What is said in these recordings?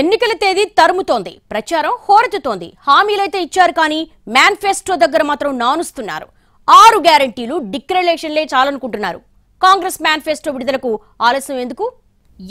ఎన్నికల తేదీ తరుముతోంది ప్రచారం హోరెత్తుతోంది హామీలైతే ఇచ్చారు కానీ మేనిఫెస్టో దగ్గర మాత్రం నానుస్తున్నారు ఆరు గ్యారంటీలు డిక్లరేషన్లే చాలనుకుంటున్నారు కాంగ్రెస్ మేనిఫెస్టో విడుదలకు ఆలస్యం ఎందుకు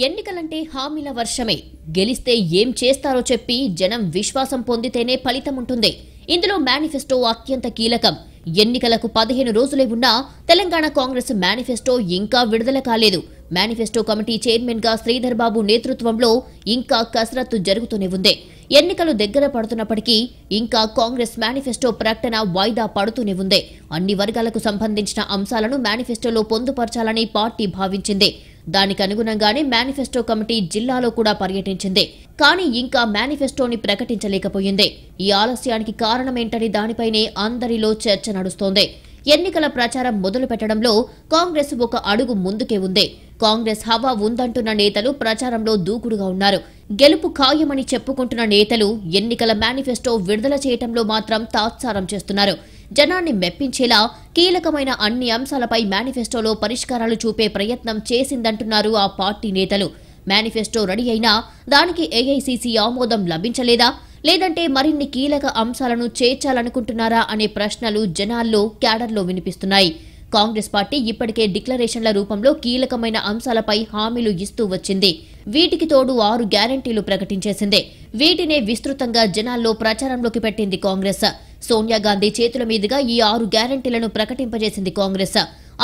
ఎన్నికలంటే హామీల వర్షమే గెలిస్తే ఏం చేస్తారో చెప్పి జనం విశ్వాసం పొందితేనే ఫలితం ఉంటుంది ఇందులో మేనిఫెస్టో అత్యంత కీలకం ఎన్నికలకు పదిహేను రోజులే ఉన్నా తెలంగాణ కాంగ్రెస్ మేనిఫెస్టో ఇంకా విడుదల కాలేదు మేనిఫెస్టో కమిటీ చైర్మన్ గా శ్రీధర్ బాబు నేతృత్వంలో ఇంకా కసరత్తు జరుగుతూనే ఉంది ఎన్నికలు దగ్గర పడుతున్నప్పటికీ ఇంకా కాంగ్రెస్ మేనిఫెస్టో ప్రకటన వాయిదా పడుతూనే ఉంది అన్ని వర్గాలకు సంబంధించిన అంశాలను మేనిఫెస్టోలో పొందుపరచాలని పార్టీ భావించింది దానికి అనుగుణంగానే మేనిఫెస్టో కమిటీ జిల్లాలో కూడా పర్యటించింది కానీ ఇంకా మేనిఫెస్టోని ప్రకటించలేకపోయింది ఈ ఆలస్యానికి కారణమేంటని దానిపైనే అందరిలో చర్చ నడుస్తోంది ఎన్నికల ప్రచారం మొదలు పెట్టడంలో కాంగ్రెస్ ఒక అడుగు ముందుకే ఉంది కాంగ్రెస్ హవా ఉందంటున్న నేతలు ప్రచారంలో దూకుడుగా ఉన్నారు గెలుపు ఖాయమని చెప్పుకుంటున్న నేతలు ఎన్నికల మేనిఫెస్టో విడుదల చేయటంలో మాత్రం తాత్సారం చేస్తున్నారు జనాన్ని మెప్పించేలా కీలకమైన అన్ని అంశాలపై మేనిఫెస్టోలో పరిష్కారాలు చూపే ప్రయత్నం చేసిందంటున్నారు ఆ పార్టీ నేతలు మేనిఫెస్టో రెడీ అయినా దానికి ఏఐసిసి ఆమోదం లభించలేదా లేదంటే మరిన్ని కీలక అంశాలను చేర్చాలనుకుంటున్నారా అనే ప్రశ్నలు జనాల్లో క్యాడర్లో వినిపిస్తున్నాయి కాంగ్రెస్ పార్టీ ఇప్పటికే డిక్లరేషన్ల రూపంలో కీలకమైన అంశాలపై హామీలు ఇస్తూ వచ్చింది వీటికి తోడు ఆరు గ్యారంటీలు ప్రకటించేసింది వీటినే విస్తృతంగా జనాల్లో ప్రచారంలోకి పెట్టింది కాంగ్రెస్ సోనియా గాంధీ చేతుల మీదుగా ఈ ఆరు గ్యారంటీలను ప్రకటింపజేసింది కాంగ్రెస్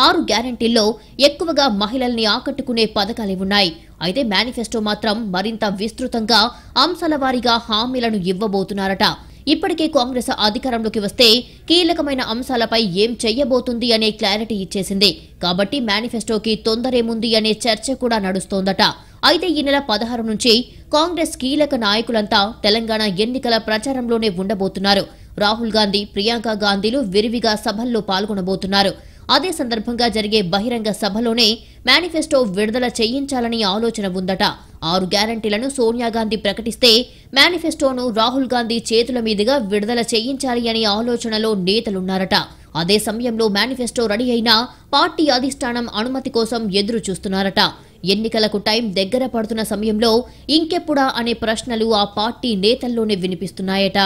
ఆరు గ్యారంటీల్లో ఎక్కువగా మహిళల్ని ఆకట్టుకునే పథకాలే ఉన్నాయి అయితే మేనిఫెస్టో మాత్రం మరింత విస్తృతంగా అంశాల వారీగా హామీలను ఇవ్వబోతున్నారట ఇప్పటికే కాంగ్రెస్ అధికారంలోకి వస్తే కీలకమైన అంశాలపై ఏం చెయ్యబోతుంది అనే క్లారిటీ ఇచ్చేసింది కాబట్టి మేనిఫెస్టోకి తొందరేముంది అనే చర్చ కూడా నడుస్తోందట అయితే ఈ నెల పదహారు నుంచి కాంగ్రెస్ కీలక నాయకులంతా తెలంగాణ ఎన్నికల ప్రచారంలోనే ఉండబోతున్నారు రాహుల్ గాంధీ ప్రియాంక గాంధీలు విరివిగా సభల్లో పాల్గొనబోతున్నారు అదే సందర్భంగా జరిగే బహిరంగ సభలోనే మేనిఫెస్టో విడుదల చేయించాలని ఆలోచన ఉందట ఆరు గ్యారంటీలను సోనియా గాంధీ ప్రకటిస్తే మేనిఫెస్టోను రాహుల్ గాంధీ చేతుల మీదుగా విడుదల చేయించాలి అనే ఆలోచనలో నేతలున్నారట అదే సమయంలో మేనిఫెస్టో రెడీ అయినా పార్టీ అధిష్టానం అనుమతి కోసం ఎదురు చూస్తున్నారట ఎన్నికలకు టైం దగ్గర పడుతున్న సమయంలో ఇంకెప్పుడా అనే ప్రశ్నలు ఆ పార్టీ నేతల్లోనే వినిపిస్తున్నాయట